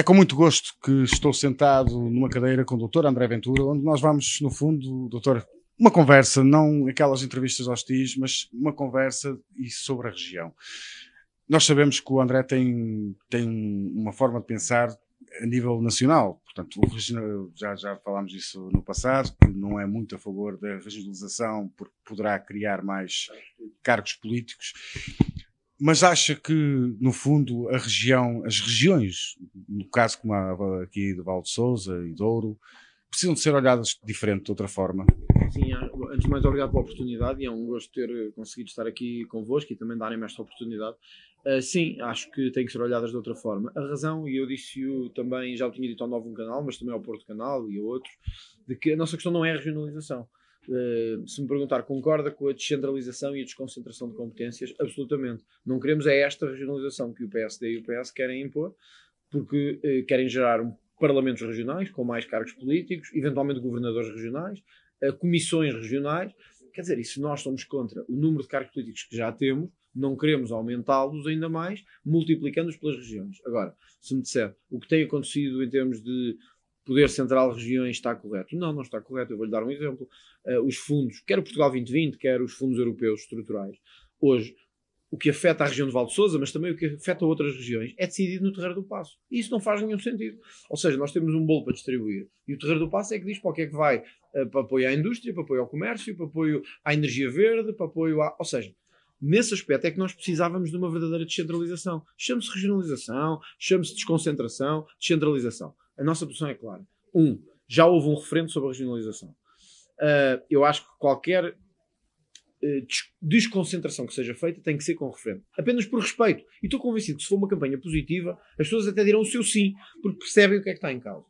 É com muito gosto que estou sentado numa cadeira com o doutor André Ventura, onde nós vamos, no fundo, doutor, uma conversa, não aquelas entrevistas hostis, mas uma conversa e sobre a região. Nós sabemos que o André tem, tem uma forma de pensar a nível nacional, portanto, já, já falámos disso no passado, que não é muito a favor da regionalização, porque poderá criar mais cargos políticos mas acha que, no fundo, a região, as regiões, no caso como a aqui do Val de Souza e Douro, precisam de ser olhadas diferente, de outra forma? Sim, antes de mais, obrigado pela oportunidade e é um gosto ter eh, conseguido estar aqui convosco e também darem-me esta oportunidade. Uh, sim, acho que têm que ser olhadas de outra forma. A razão, e eu disse-o também, já o tinha dito ao Novo Canal, mas também ao Porto Canal e a outros, de que a nossa questão não é a regionalização. Eh, se me perguntar, concorda com a descentralização e a desconcentração de competências? Absolutamente. Não queremos é esta regionalização que o PSD e o PS querem impor, porque eh, querem gerar um, parlamentos regionais com mais cargos políticos, eventualmente governadores regionais, eh, comissões regionais. Quer dizer, e se nós somos contra o número de cargos políticos que já temos, não queremos aumentá-los ainda mais, multiplicando-os pelas regiões. Agora, se me disser o que tem acontecido em termos de poder central regiões está correto. Não, não está correto. Eu vou-lhe dar um exemplo. Uh, os fundos, quer o Portugal 2020, quer os fundos europeus estruturais, hoje, o que afeta a região de Valde Souza, mas também o que afeta outras regiões, é decidido no Terreiro do Passo. E isso não faz nenhum sentido. Ou seja, nós temos um bolo para distribuir e o Terreiro do Passo é que diz para o que é que vai uh, para apoio à indústria, para apoio ao comércio, para apoio à energia verde, para apoio à. Ou seja, nesse aspecto é que nós precisávamos de uma verdadeira descentralização. Chama-se regionalização, chama-se desconcentração, descentralização. A nossa posição é clara. Um, já houve um referendo sobre a regionalização. Uh, eu acho que qualquer ah, desconcentração que seja feita tem que ser com referendo. Apenas por respeito. E estou convencido que se for uma campanha positiva, as pessoas até dirão o seu sim, porque percebem o que é que está em causa.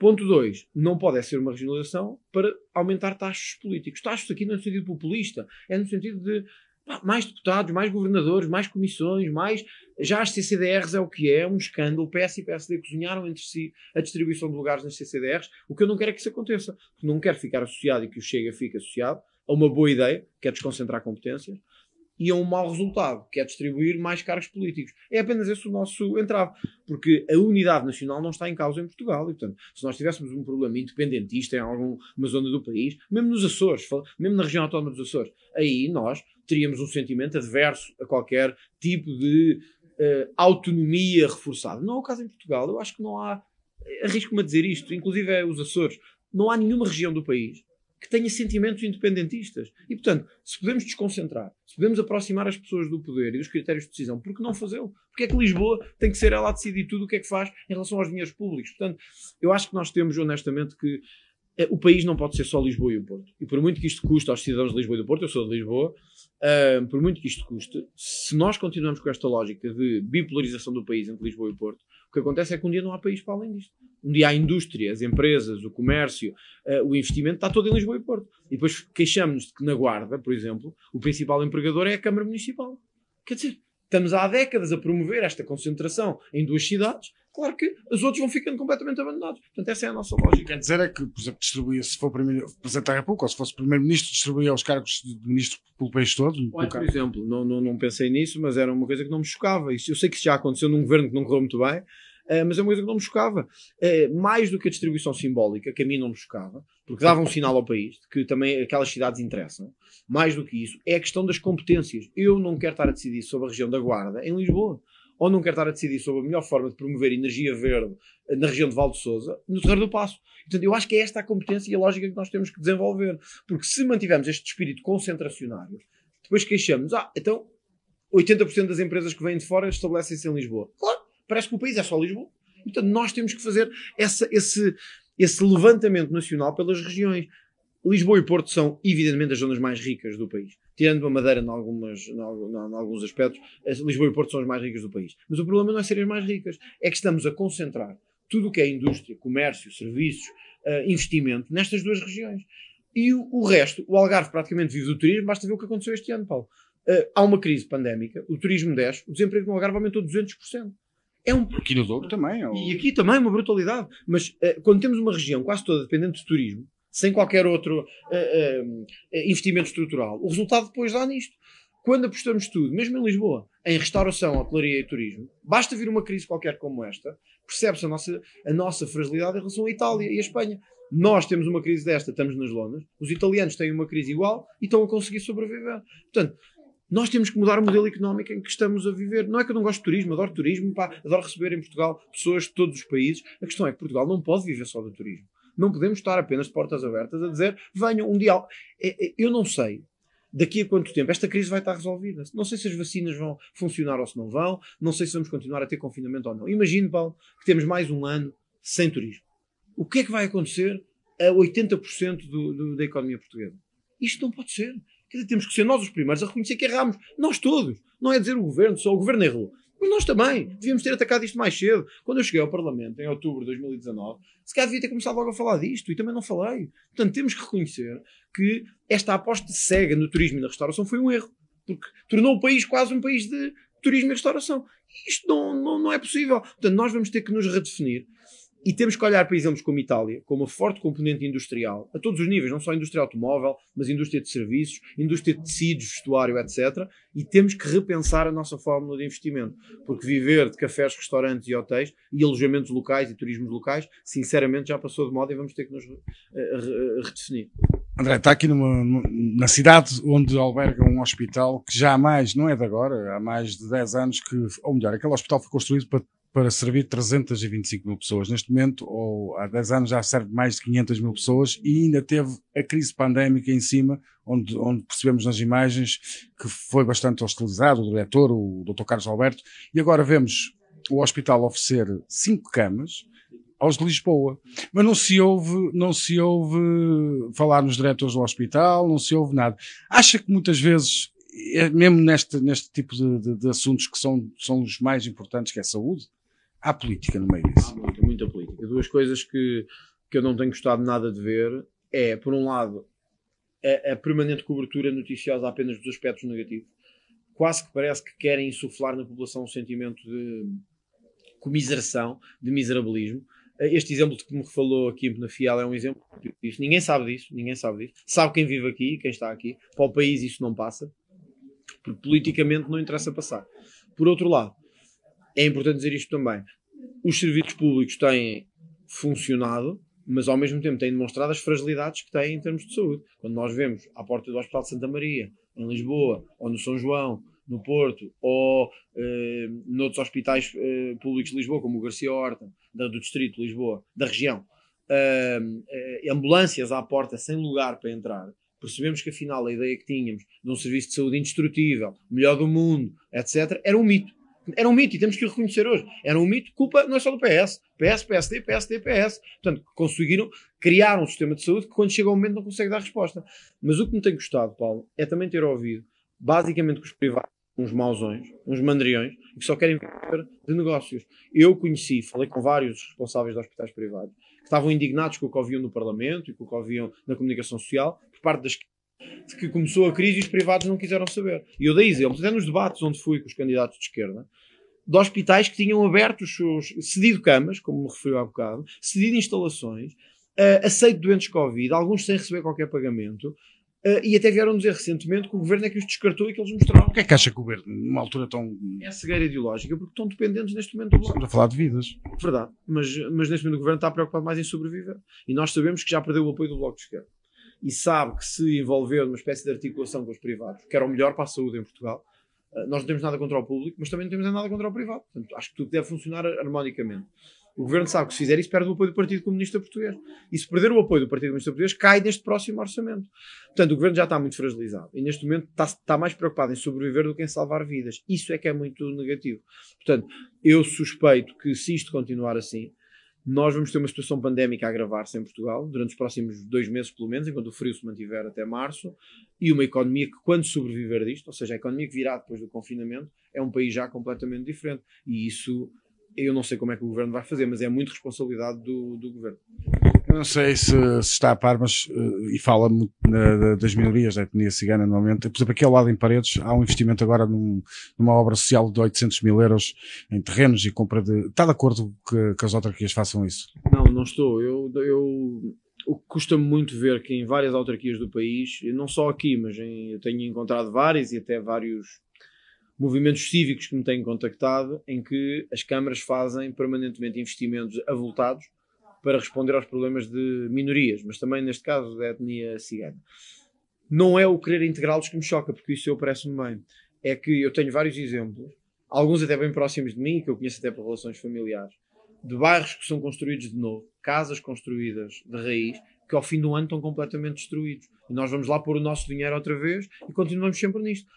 Ponto 2. Não pode é ser uma regionalização para aumentar taxos políticos. Taxos aqui não é no sentido populista, é no sentido de mais deputados, mais governadores, mais comissões, mais. Já as CCDRs é o que é, é um escândalo. PS e PSD cozinharam entre si a distribuição de lugares nas CCDRs. O que eu não quero é que isso aconteça. Porque não quero ficar associado e que o Chega fique associado a uma boa ideia, que é desconcentrar competências e a um mau resultado, que é distribuir mais cargos políticos. É apenas esse o nosso entrave, porque a unidade nacional não está em causa em Portugal. E, portanto, se nós tivéssemos um problema independentista em alguma zona do país, mesmo nos Açores, mesmo na região autónoma dos Açores, aí nós teríamos um sentimento adverso a qualquer tipo de uh, autonomia reforçada. Não é o caso em Portugal. Eu acho que não há. Arrisco-me é a dizer isto, inclusive é os Açores. Não há nenhuma região do país que tenha sentimentos independentistas. E, portanto, se podemos desconcentrar, se podemos aproximar as pessoas do poder e dos critérios de decisão, por que não fazê-lo? Porque é que Lisboa tem que ser ela a decidir tudo o que é que faz em relação aos dinheiros públicos? Portanto, eu acho que nós temos, honestamente, que eh, o país não pode ser só Lisboa e o Porto. E por muito que isto custe aos cidadãos de Lisboa e do Porto, eu sou de Lisboa, uh, por muito que isto custe, se nós continuamos com esta lógica de bipolarização do país entre Lisboa e o Porto, o que acontece é que um dia não há país para além disto. Um dia a indústria, as empresas, o comércio, uh, o investimento está todo em Lisboa e Porto. E depois queixamos-nos de que na Guarda, por exemplo, o principal empregador é a Câmara Municipal. Quer dizer, estamos há décadas a promover esta concentração em duas cidades, claro que os outros vão ficando completamente abandonados. Portanto, essa é a nossa lógica. Quer dizer é que, por exemplo, distribuía, se for primeiro, Presidente da República ou se fosse Primeiro-Ministro, distribuía os cargos de Ministro pelo país todo? Olha, por exemplo, não, não, não pensei nisso, mas era uma coisa que não me chocava. Isso, eu sei que isso já aconteceu num governo que não correu muito bem, eh, mas é uma coisa que não me chocava. Uh, mais do que a distribuição simbólica, que a mim não me chocava, porque dava um sinal ao país de que também aquelas cidades interessam, mais do que isso, é a questão das competências. Eu não quero estar a decidir sobre a região da Guarda em Lisboa. Ou não quero estar a decidir sobre a melhor forma de promover energia verde eh, na região de Valde Souza, no Terreiro do Passo. Portanto, eu acho que é esta a competência e a lógica que nós temos que desenvolver. Porque se mantivermos este espírito concentracionário, depois queixamos, ah, então 80% das empresas que vêm de fora estabelecem-se em Lisboa. Claro, Parece que o país é só Lisboa. Portanto, nós temos que fazer essa, esse, esse levantamento nacional pelas regiões. Lisboa e Porto são, evidentemente, as zonas mais ricas do país. Tirando a Madeira em, algumas, em, alguns aspectos, Lisboa e Porto são as mais ricas do país. Mas o problema não é serem as mais ricas, é que estamos a concentrar tudo o que é indústria, comércio, serviços, eh, investimento nestas duas regiões. E o, o resto, o Algarve praticamente vive do turismo, basta ver o que aconteceu este ano, Paulo. Eh, há uma crise pandémica, o turismo desce, o desemprego no Algarve aumentou 200%. É um... Aqui no Douro também. Ou... É e aqui também é uma brutalidade. Mas uh, quando temos uma região quase toda dependente de turismo, sem qualquer outro uh, uh, investimento estrutural, o resultado depois dá nisto. Quando apostamos tudo, mesmo em Lisboa, em restauração, hotelaria e turismo, basta vir uma crise qualquer como esta, percebe-se a nossa, a nossa fragilidade em relação à Itália e à Espanha. Nós temos uma crise desta, estamos nas lonas, os italianos têm uma crise igual e estão a conseguir sobreviver. Portanto, nós temos que mudar o modelo económico em que estamos a viver. Não é que eu não gosto de turismo, adoro turismo, pá, adoro receber em Portugal pessoas de todos os países. A questão é que Portugal não pode viver só do turismo. Não podemos estar apenas de portas abertas a dizer venham um dia. É, é, eu não sei daqui a quanto tempo esta crise vai estar resolvida. Não sei se as vacinas vão funcionar ou se não vão, não sei se vamos continuar a ter confinamento ou não. Imagine, Paulo, que temos mais um ano sem turismo. O que é que vai acontecer a 80% do, do, da economia portuguesa? Isto não pode ser. Quer dizer, temos que ser nós os primeiros a reconhecer que erramos. Nós todos. Não é dizer o governo, só o governo errou. Mas nós também. Devíamos ter atacado isto mais cedo. Quando eu cheguei ao Parlamento, em outubro de 2019, se calhar devia ter começado logo a falar disto e também não falei. Portanto, temos que reconhecer que esta aposta cega no turismo e na restauração foi um erro. Porque tornou o país quase um país de turismo e restauração. Isto não, não, não é possível. Portanto, nós vamos ter que nos redefinir. E temos que olhar para exemplos como Itália, com uma forte componente industrial, a todos os níveis, não só a indústria automóvel, mas indústria de serviços, indústria de tecidos, vestuário, etc. E temos que repensar a nossa fórmula de investimento, porque viver de cafés, restaurantes e hotéis e alojamentos locais e turismos locais, sinceramente já passou de moda e vamos ter que nos eh, eh, eh, redefinir. André, está aqui numa, na cidade onde alberga um hospital que já há mais, não é de agora, há mais de 10 anos que, ou melhor, aquele hospital foi construído para para servir 325 mil pessoas. Neste momento, ou há 10 anos, já serve mais de 500 mil pessoas e ainda teve a crise pandémica em cima, onde, onde percebemos nas imagens que foi bastante hostilizado o diretor, o Dr. Carlos Alberto, e agora vemos o hospital oferecer cinco camas aos de Lisboa. Mas não se ouve, não se ouve falar nos diretores do hospital, não se ouve nada. Acha que muitas vezes é mesmo neste, neste tipo de, de, de assuntos que são, são os mais importantes, que é a saúde, Há política no meio disso. Há muita, muita política. Duas coisas que, que eu não tenho gostado nada de ver é, por um lado, a, a permanente cobertura noticiosa apenas dos aspectos negativos. Quase que parece que querem insuflar na população um sentimento de comiseração, de miserabilismo. Este exemplo de que me falou aqui na Fiel é um exemplo disso. Ninguém sabe disso, ninguém sabe disso. Sabe quem vive aqui, quem está aqui. Para o país isso não passa, porque politicamente não interessa passar. Por outro lado, é importante dizer isto também. Os serviços públicos têm funcionado, mas ao mesmo tempo têm demonstrado as fragilidades que têm em termos de saúde. Quando nós vemos à porta do Hospital de Santa Maria, em Lisboa, ou no São João, no Porto, ou eh, noutros hospitais eh, públicos de Lisboa, como o Garcia Horta, da, do Distrito de Lisboa, da região, ehm, eh, ambulâncias à porta sem lugar para entrar, percebemos que afinal a ideia que tínhamos de um serviço de saúde indestrutível, melhor do mundo, etc., era um mito era um mito, e temos que o reconhecer hoje. Era um mito, culpa não é só do PS. PS, PSD, PSD, PS. Portanto, conseguiram criar um sistema de saúde que, quando chega o momento, não consegue dar resposta. Mas o que me tem gostado, Paulo, é também ter ouvido, basicamente, que os privados, uns mausões, uns mandriões, que só querem ver de negócios. Eu conheci, falei com vários responsáveis de hospitais privados, que estavam indignados com o que ouviam no Parlamento e com o que ouviam na comunicação social, por parte das de que começou a crise e os privados não quiseram saber. E eu dei exemplos, até nos debates onde fui com os candidatos de esquerda, de hospitais que tinham aberto os seus, cedido camas, como me referiu há bocado, cedido instalações, uh, aceito doentes Covid, alguns sem receber qualquer pagamento, Uh, e até vieram dizer recentemente que o governo é que os descartou e que eles mostraram. O que é que acha que o governo, numa altura tão. É cegueira ideológica, porque estão dependentes neste momento do governo. Estamos a falar de vidas. Verdade, mas, mas neste momento o governo está preocupado mais em sobreviver. E nós sabemos que já perdeu o apoio do Bloco de Esquerda e sabe que se envolveu numa espécie de articulação com os privados, que era o melhor para a saúde em Portugal, eh, nós não temos nada contra o público, mas também não temos nada contra o privado. Portanto, acho que tudo deve funcionar harmonicamente. O governo sabe que se fizer isso, perde o apoio do Partido Comunista Português. E se perder o apoio do Partido Comunista Português, cai neste próximo orçamento. Portanto, o governo já está muito fragilizado. E neste momento está, está mais preocupado em sobreviver do que em salvar vidas. Isso é que é muito negativo. Portanto, eu suspeito que se isto continuar assim, nós vamos ter uma situação pandémica a agravar-se em Portugal durante os próximos dois meses, pelo menos, enquanto o frio se mantiver até março, e uma economia que, quando sobreviver disto, ou seja, a economia que virá depois do confinamento, é um país já completamente diferente. E isso eu não sei como é que o governo vai fazer, mas é muito responsabilidade do, do governo não sei se, se está a par, mas uh, e fala muito na, das minorias da etnia cigana normalmente. Por exemplo, aqui ao lado em Paredes há um investimento agora num, numa obra social de 800 mil euros em terrenos e compra de. Está de acordo que, que as autarquias façam isso? Não, não estou. Eu, eu, o que custa-me muito ver que em várias autarquias do país, não só aqui, mas em, eu tenho encontrado várias e até vários movimentos cívicos que me têm contactado, em que as câmaras fazem permanentemente investimentos avultados para responder aos problemas de minorias, mas também neste caso da etnia cigana. Não é o querer integrá-los que me choca, porque isso eu parece-me bem. É que eu tenho vários exemplos, alguns até bem próximos de mim, que eu conheço até por relações familiares, de bairros que são construídos de novo, casas construídas de raiz, que ao fim do ano estão completamente destruídos. E nós vamos lá pôr o nosso dinheiro outra vez e continuamos sempre nisto.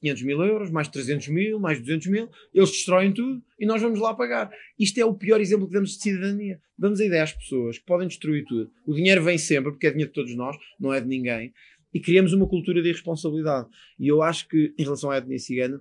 500 eh, mil euros, mais 300 mil, mais 200 mil, eles destroem tudo e nós vamos lá pagar. Isto é o pior exemplo que damos de cidadania. Damos a ideia às pessoas que podem destruir tudo. O dinheiro vem sempre, porque é dinheiro de todos nós, não é de ninguém. E criamos uma cultura de irresponsabilidade. E eu acho que, em relação à etnia cigana,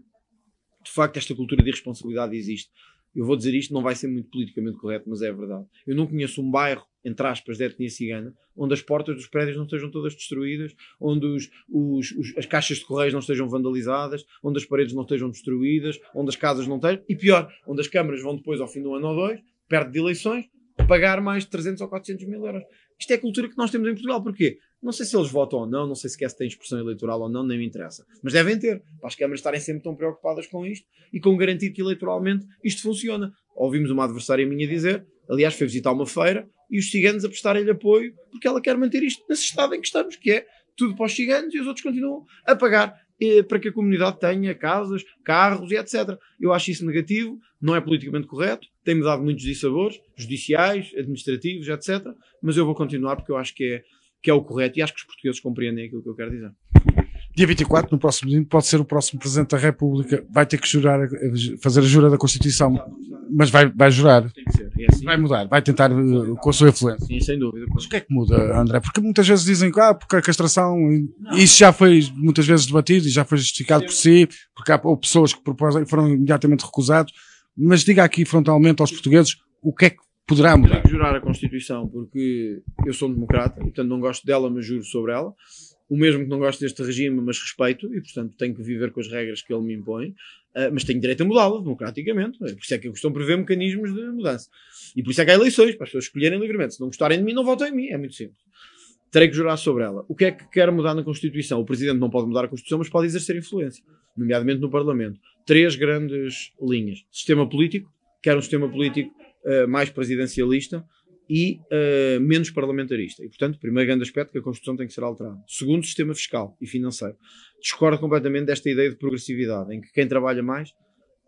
de facto, esta cultura de irresponsabilidade existe eu vou dizer isto, não vai ser muito politicamente correto, mas é verdade. Eu não conheço um bairro, entre aspas, de etnia cigana, onde as portas dos prédios não estejam todas destruídas, onde os, os, os, as caixas de correios não estejam vandalizadas, onde as paredes não estejam destruídas, onde as casas não estejam. E pior, onde as câmaras vão depois, ao fim de um ano ou dois, perto de eleições, pagar mais de 300 ou 400 mil euros. Isto é a cultura que nós temos em Portugal. Porquê? Não sei se eles votam ou não, não sei se quer se tem expressão eleitoral ou não, nem me interessa. Mas devem ter, para as câmaras estarem sempre tão preocupadas com isto e com garantir que eleitoralmente isto funciona. Ouvimos uma adversária minha dizer, aliás, foi visitar uma feira e os ciganos a prestarem-lhe apoio porque ela quer manter isto nesse estado em que estamos, que é tudo para os ciganos e os outros continuam a pagar eh, para que a comunidade tenha casas, carros e etc. Eu acho isso negativo, não é politicamente correto, tem-me dado muitos dissabores, judiciais, administrativos, etc. Mas eu vou continuar porque eu acho que é que é o correto, e acho que os portugueses compreendem aquilo que eu quero dizer. Dia 24, no próximo domingo, pode ser o próximo Presidente da República. Vai ter que jurar, fazer a jura da Constituição, mas vai, vai jurar. Tem que ser. É assim. Vai mudar, vai tentar uh, com a sua influência. Sim, sem dúvida. Mas o que é que muda, André? Porque muitas vezes dizem que ah, porque a castração, não. isso já foi muitas vezes debatido e já foi justificado Sim. por si, porque há pessoas que foram imediatamente recusados. Mas diga aqui frontalmente aos portugueses o que é que poderá mudar. Tenho que jurar a Constituição porque eu sou democrata e, portanto, não gosto dela, mas juro sobre ela. O mesmo que não gosto deste regime, mas respeito e, portanto, tenho que viver com as regras que ele me impõe. Uh, mas tenho direito a mudá-la democraticamente. É por isso é que a questão prevê mecanismos de mudança. E por isso é que há eleições, para as pessoas escolherem livremente. Se não gostarem de mim, não votem em mim. É muito simples. Terei que jurar sobre ela. O que é que quer mudar na Constituição? O Presidente não pode mudar a Constituição, mas pode exercer influência, nomeadamente no Parlamento. Três grandes linhas: sistema político, quer um sistema político eh, mais presidencialista e uh, menos parlamentarista. E, portanto, primeiro grande aspecto é que a Constituição tem que ser alterada. Segundo, sistema fiscal e financeiro. Discordo completamente desta ideia de progressividade, em que quem trabalha mais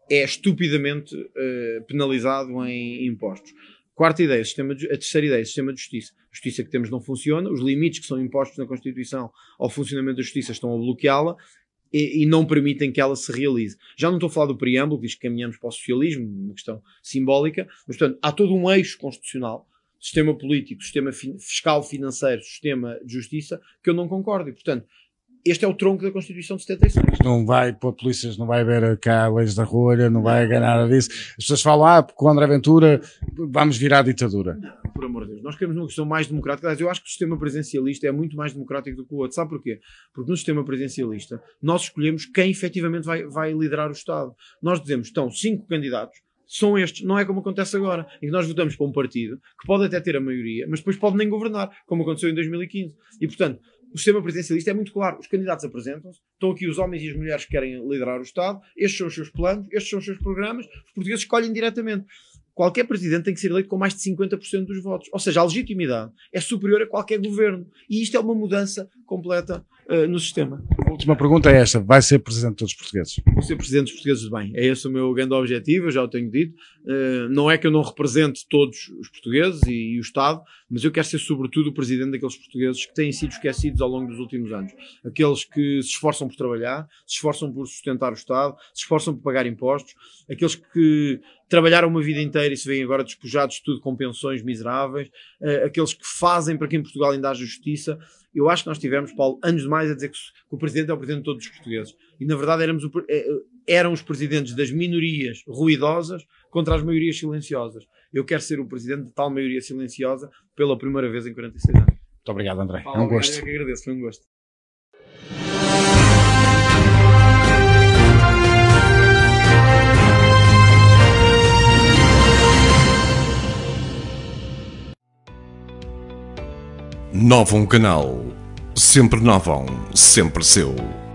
é estupidamente uh, penalizado em impostos. Quarta ideia, sistema de, a terceira ideia, sistema de justiça. A justiça que temos não funciona, os limites que são impostos na Constituição ao funcionamento da justiça estão a bloqueá-la e, e, não permitem que ela se realize. Já não estou a falar do preâmbulo, diz que caminhamos para o socialismo, uma questão simbólica, mas portanto há todo um eixo constitucional, sistema político, sistema fi fiscal, financeiro, sistema de justiça, que eu não concordo. E portanto este é o tronco da Constituição de 76. Não vai pôr polícias, não vai ver cá leis da rolha, não vai ganhar nada disso. As pessoas falam, ah, com André Ventura vamos virar ditadura. Não, por amor de Deus. Nós queremos uma questão mais democrática. Aliás, eu acho que o sistema presencialista é muito mais democrático do que o outro. Sabe porquê? Porque no sistema presencialista nós escolhemos quem efetivamente vai, vai liderar o Estado. Nós dizemos, estão cinco candidatos, são estes. Não é como acontece agora, em que nós votamos para um partido que pode até ter a maioria, mas depois pode nem governar, como aconteceu em 2015. E, portanto, o sistema presidencialista é muito claro. Os candidatos apresentam-se, estão aqui os homens e as mulheres que querem liderar o Estado, estes são os seus planos, estes são os seus programas, os portugueses escolhem diretamente. Qualquer presidente tem que ser eleito com mais de 50% dos votos. Ou seja, a legitimidade é superior a qualquer governo. E isto é uma mudança completa uh, no sistema. A última pergunta é esta: vai ser presidente de todos os portugueses? Vou ser presidente dos portugueses de bem. É esse o meu grande objetivo, eu já o tenho dito. Uh, não é que eu não represente todos os portugueses e, e, o Estado, mas eu quero ser, sobretudo, o presidente daqueles portugueses que têm sido esquecidos ao longo dos últimos anos. Aqueles que se esforçam por trabalhar, se esforçam por sustentar o Estado, se esforçam por pagar impostos, aqueles que trabalharam uma vida inteira e se veem agora despojados de tudo com pensões miseráveis, uh, aqueles que fazem para que em Portugal ainda haja justiça eu acho que nós tivemos, Paulo, anos demais a dizer que, o presidente é o presidente de todos os portugueses. E na verdade éramos o, é, é, eram os presidentes das minorias ruidosas contra as maiorias silenciosas. Eu quero ser o presidente de tal maioria silenciosa pela primeira vez em 46 anos. Muito obrigado, André. Paulo, é um gosto. Eu é que agradeço, foi um gosto. Novum canal. Sempre novam, sempre seu.